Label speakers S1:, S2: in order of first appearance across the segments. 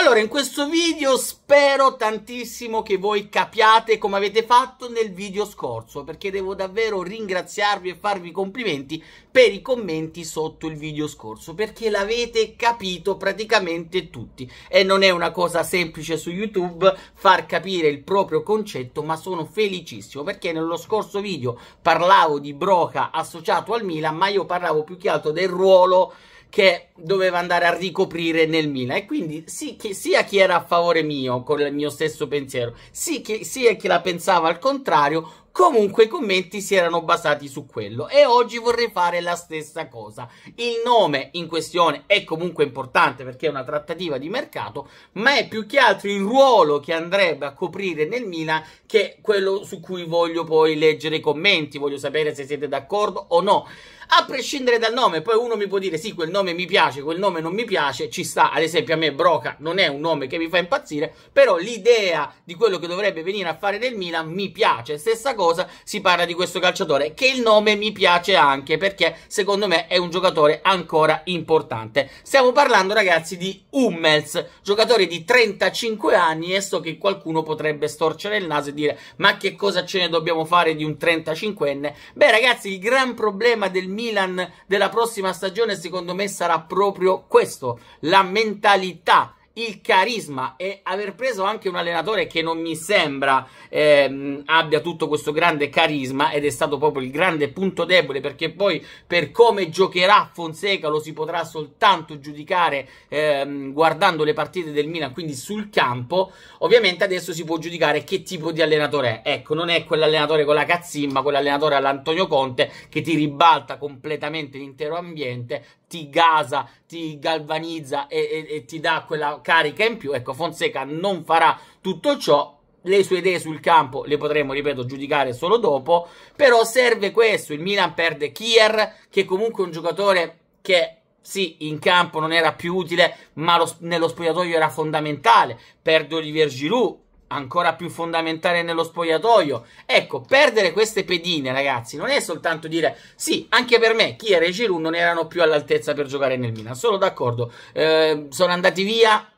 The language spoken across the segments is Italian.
S1: Allora, in questo video spero tantissimo che voi capiate come avete fatto nel video scorso, perché devo davvero ringraziarvi e farvi complimenti per i commenti sotto il video scorso, perché l'avete capito praticamente tutti. E non è una cosa semplice su YouTube far capire il proprio concetto, ma sono felicissimo, perché nello scorso video parlavo di Broca associato al Milan, ma io parlavo più che altro del ruolo che doveva andare a ricoprire nel Milan. E quindi sì, che, sia chi era a favore mio, con il mio stesso pensiero, sì, che, sia chi la pensava al contrario, Comunque i commenti si erano basati su quello e oggi vorrei fare la stessa cosa. Il nome in questione è comunque importante perché è una trattativa di mercato, ma è più che altro il ruolo che andrebbe a coprire nel Milan che quello su cui voglio poi leggere i commenti, voglio sapere se siete d'accordo o no a prescindere dal nome. Poi uno mi può dire sì, quel nome mi piace, quel nome non mi piace, ci sta, ad esempio a me Broca non è un nome che mi fa impazzire, però l'idea di quello che dovrebbe venire a fare nel Milan mi piace. Stessa cosa cosa si parla di questo calciatore, che il nome mi piace anche perché secondo me è un giocatore ancora importante. Stiamo parlando ragazzi di Hummels, giocatore di 35 anni e so che qualcuno potrebbe storcere il naso e dire ma che cosa ce ne dobbiamo fare di un 35enne? Beh ragazzi il gran problema del Milan della prossima stagione secondo me sarà proprio questo, la mentalità il carisma e aver preso anche un allenatore che non mi sembra ehm, abbia tutto questo grande carisma ed è stato proprio il grande punto debole perché poi per come giocherà Fonseca lo si potrà soltanto giudicare ehm, guardando le partite del Milan quindi sul campo ovviamente adesso si può giudicare che tipo di allenatore è ecco non è quell'allenatore con la cazzimma quell'allenatore all'Antonio Conte che ti ribalta completamente l'intero ambiente ti gasa, ti galvanizza e, e, e ti dà quella carica in più. Ecco, Fonseca non farà tutto ciò, le sue idee sul campo le potremo, ripeto, giudicare solo dopo. Però serve questo. Il Milan perde Kier, che è comunque un giocatore che sì, in campo non era più utile, ma lo, nello spogliatoio era fondamentale. Perde Olivier Giroud, ancora più fondamentale nello spogliatoio. Ecco, perdere queste pedine, ragazzi, non è soltanto dire sì, anche per me, chi era e Giroud non erano più all'altezza per giocare nel Milan, sono d'accordo. Eh, sono andati via,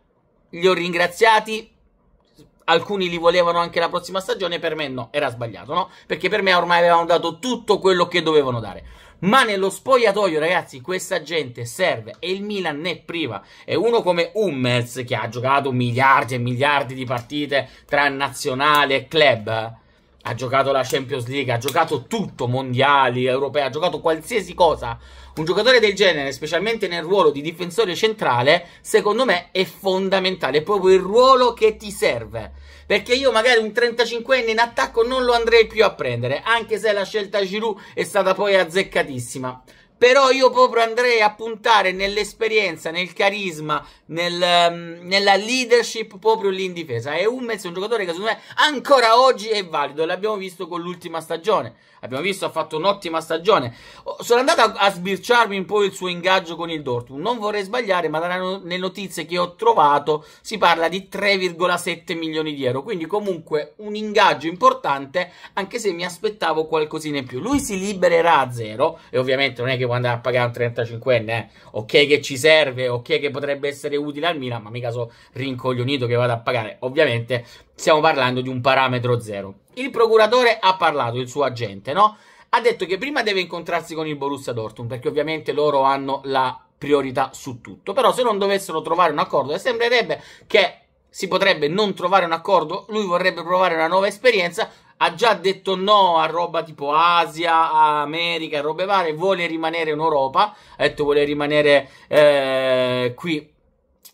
S1: li ho ringraziati, alcuni li volevano anche la prossima stagione, per me no, era sbagliato, no? Perché per me ormai avevano dato tutto quello che dovevano dare ma nello spogliatoio, ragazzi, questa gente serve e il Milan ne è priva. E uno come Hummels, che ha giocato miliardi e miliardi di partite tra nazionale e club, ha giocato la Champions League, ha giocato tutto, mondiali, europei, ha giocato qualsiasi cosa. Un giocatore del genere, specialmente nel ruolo di difensore centrale, secondo me è fondamentale, è proprio il ruolo che ti serve. Perché io magari un 35enne in attacco non lo andrei più a prendere, anche se la scelta Giroud è stata poi azzeccatissima però io proprio andrei a puntare nell'esperienza, nel carisma, nel, ehm, nella leadership proprio lì in difesa. È un mezzo un giocatore che secondo me ancora oggi è valido, l'abbiamo visto con l'ultima stagione, abbiamo visto ha fatto un'ottima stagione. Oh, sono andato a, a, sbirciarmi un po' il suo ingaggio con il Dortmund, non vorrei sbagliare, ma dalle notizie che ho trovato si parla di 3,7 milioni di euro, quindi comunque un ingaggio importante, anche se mi aspettavo qualcosina in più. Lui si libererà a zero, e ovviamente non è che devo andare a pagare un 35enne. Eh. Ok, che ci serve, ok, che potrebbe essere utile al Milan, ma mica so rincoglionito che vado a pagare. Ovviamente stiamo parlando di un parametro zero. Il procuratore ha parlato, il suo agente, no? Ha detto che prima deve incontrarsi con il Borussia Dortmund, perché ovviamente loro hanno la priorità su tutto. Però se non dovessero trovare un accordo, sembrerebbe che si potrebbe non trovare un accordo, lui vorrebbe provare una nuova esperienza, ha già detto no a roba tipo Asia, America, robe varie, vuole rimanere in Europa, ha detto vuole rimanere eh, qui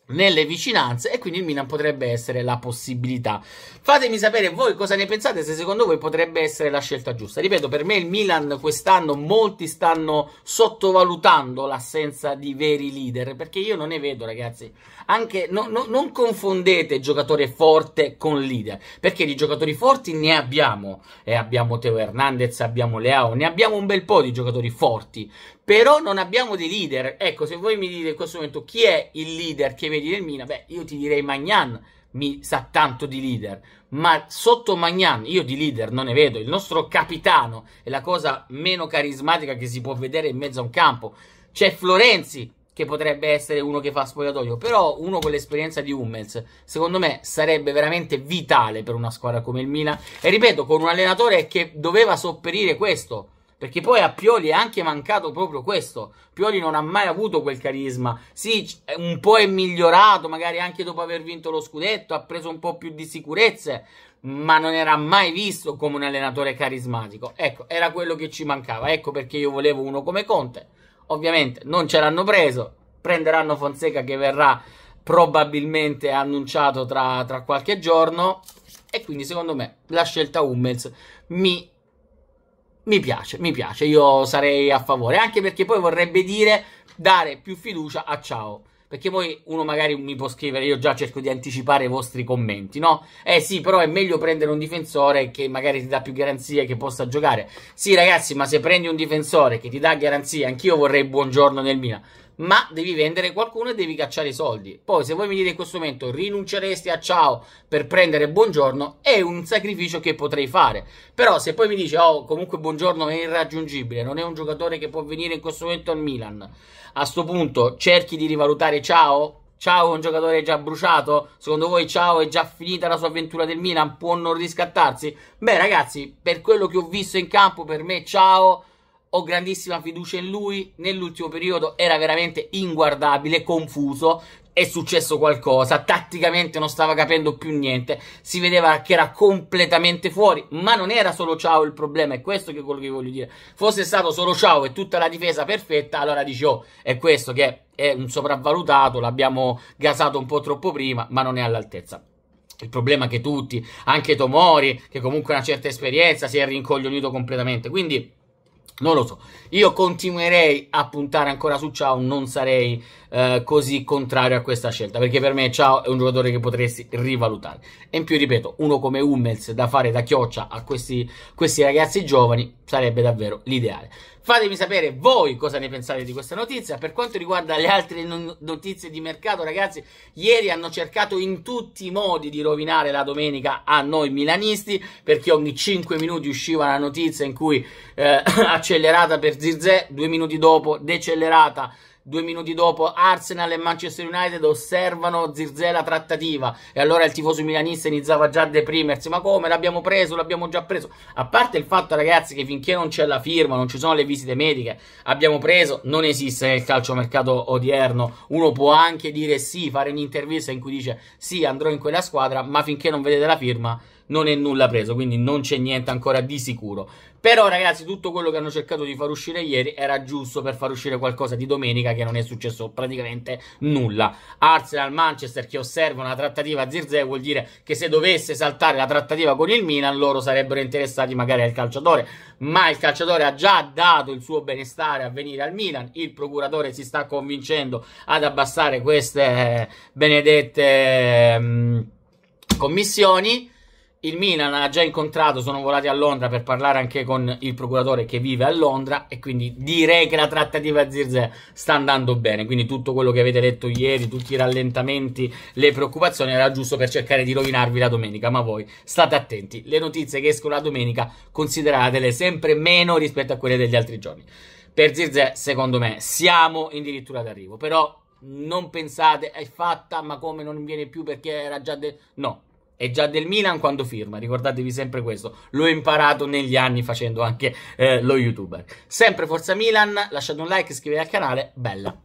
S1: nelle vicinanze e quindi il Milan potrebbe essere la possibilità. Fatemi sapere voi cosa ne pensate, se secondo voi potrebbe essere la scelta giusta. Ripeto, per me il Milan quest'anno molti stanno sottovalutando l'assenza di veri leader, perché io non ne vedo ragazzi. Anche no, no, non confondete giocatore forte con leader, perché di giocatori forti ne abbiamo. E abbiamo Teo Hernandez, abbiamo Leao, ne abbiamo un bel po' di giocatori forti, però non abbiamo dei leader. Ecco, se voi mi dite in questo momento chi è il leader che vedi nel Milan, beh, io ti direi Magnan mi sa tanto di leader, ma sotto Magnan io di leader non ne vedo. Il nostro capitano è la cosa meno carismatica che si può vedere in mezzo a un campo. C'è Florenzi che potrebbe essere uno che fa spogliatoio, però uno con l'esperienza di Hummels, secondo me sarebbe veramente vitale per una squadra come il Milan e ripeto, con un allenatore che doveva sopperire questo perché poi a Pioli è anche mancato proprio questo. Pioli non ha mai avuto quel carisma. Sì, un po' è migliorato, magari anche dopo aver vinto lo scudetto, ha preso un po' più di sicurezze, ma non era mai visto come un allenatore carismatico. Ecco, era quello che ci mancava. Ecco perché io volevo uno come Conte. Ovviamente non ce l'hanno preso, prenderanno Fonseca che verrà probabilmente annunciato tra, tra qualche giorno. E quindi secondo me la scelta Hummels mi mi piace, mi piace, io sarei a favore, anche perché poi vorrebbe dire dare più fiducia a ciao. Perché poi uno magari mi può scrivere, io già cerco di anticipare i vostri commenti, no? Eh sì, però è meglio prendere un difensore che magari ti dà più garanzie che possa giocare. Sì ragazzi, ma se prendi un difensore che ti dà garanzie, anch'io vorrei buongiorno nel Milan ma devi vendere qualcuno e devi cacciare i soldi. Poi, se voi mi dite in questo momento rinunceresti a ciao per prendere buongiorno, è un sacrificio che potrei fare. Però, se poi mi dice, oh, comunque buongiorno è irraggiungibile, non è un giocatore che può venire in questo momento al Milan, a questo punto cerchi di rivalutare ciao? Ciao è un giocatore già bruciato? Secondo voi Ciao è già finita la sua avventura del Milan? Può non riscattarsi? Beh ragazzi, per quello che ho visto in campo, per me Ciao ho grandissima fiducia in lui. Nell'ultimo periodo era veramente inguardabile, confuso. È successo qualcosa, tatticamente non stava capendo più niente, si vedeva che era completamente fuori, ma non era solo Ciao il problema, è questo che è quello che voglio dire. Fosse stato solo Ciao e tutta la difesa perfetta, allora dici, oh, è questo che è un sopravvalutato, l'abbiamo gasato un po' troppo prima, ma non è all'altezza. Il problema è che tutti, anche Tomori, che comunque ha una certa esperienza, si è rincoglionito completamente. Quindi non lo so, io continuerei a puntare ancora su Ciao, non sarei eh, così contrario a questa scelta, perché per me Ciao è un giocatore che potresti rivalutare. E in più, ripeto, uno come Hummels da fare da chioccia a questi, questi ragazzi giovani sarebbe davvero l'ideale. Fatemi sapere voi cosa ne pensate di questa notizia. Per quanto riguarda le altre notizie di mercato, ragazzi, ieri hanno cercato in tutti i modi di rovinare la domenica a noi milanisti, perché ogni 5 minuti usciva la notizia in cui eh, accelerata per Zizè, due minuti dopo decelerata Due minuti dopo Arsenal e Manchester United osservano la trattativa e allora il tifoso milanista iniziava già a deprimersi. Ma come? L'abbiamo preso, l'abbiamo già preso. A parte il fatto, ragazzi, che finché non c'è la firma, non ci sono le visite mediche, abbiamo preso, non esiste nel calciomercato odierno. Uno può anche dire sì, fare un'intervista in cui dice sì, andrò in quella squadra, ma finché non vedete la firma non è nulla preso, quindi non c'è niente ancora di sicuro. Però ragazzi, tutto quello che hanno cercato di far uscire ieri era giusto per far uscire qualcosa di domenica che non è successo praticamente nulla. Arsenal, Manchester che osserva una trattativa a Zirze vuol dire che se dovesse saltare la trattativa con il Milan loro sarebbero interessati magari al calciatore, ma il calciatore ha già dato il suo benestare a venire al Milan, il procuratore si sta convincendo ad abbassare queste eh, benedette mm, commissioni il Milan ha già incontrato, sono volati a Londra per parlare anche con il procuratore che vive a Londra e quindi direi che la trattativa a Zirze sta andando bene, quindi tutto quello che avete letto ieri, tutti i rallentamenti, le preoccupazioni era giusto per cercare di rovinarvi la domenica, ma voi state attenti, le notizie che escono la domenica consideratele sempre meno rispetto a quelle degli altri giorni. Per Zirze, secondo me, siamo addirittura d'arrivo, però non pensate è fatta ma come non viene più perché era già de- no è già del Milan quando firma, ricordatevi sempre questo. L'ho imparato negli anni facendo anche eh, lo youtuber. Sempre Forza Milan, lasciate un like, iscrivetevi al canale, bella!